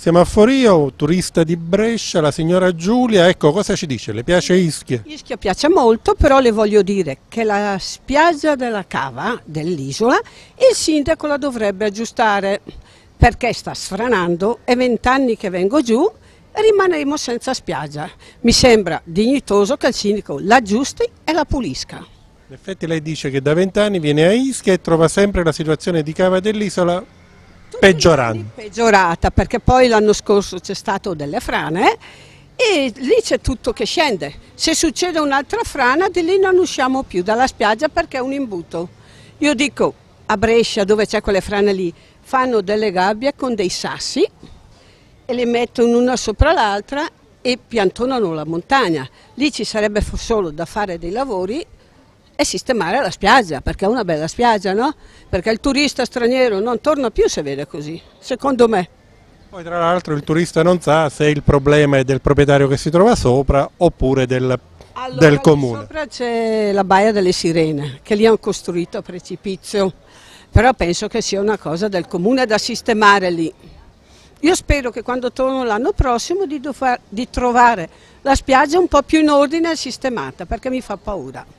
Siamo a Forio, turista di Brescia, la signora Giulia, ecco cosa ci dice? Le piace Ischia? Ischia piace molto, però le voglio dire che la spiaggia della cava dell'isola il sindaco la dovrebbe aggiustare perché sta sfranando, e vent'anni che vengo giù rimaneremo senza spiaggia. Mi sembra dignitoso che il sindaco l'aggiusti e la pulisca. In effetti lei dice che da vent'anni viene a Ischia e trova sempre la situazione di cava dell'isola peggiorando. peggiorata perché poi l'anno scorso c'è stato delle frane e lì c'è tutto che scende. Se succede un'altra frana di lì non usciamo più dalla spiaggia perché è un imbuto. Io dico a Brescia dove c'è quelle frane lì fanno delle gabbie con dei sassi e le mettono una sopra l'altra e piantonano la montagna. Lì ci sarebbe solo da fare dei lavori e sistemare la spiaggia, perché è una bella spiaggia, no? Perché il turista straniero non torna più se vede così, secondo me. Poi tra l'altro il turista non sa se il problema è del proprietario che si trova sopra oppure del, allora, del comune. Sopra c'è la baia delle sirene, che lì hanno costruito a precipizio, però penso che sia una cosa del comune da sistemare lì. Io spero che quando torno l'anno prossimo di, di trovare la spiaggia un po' più in ordine e sistemata, perché mi fa paura.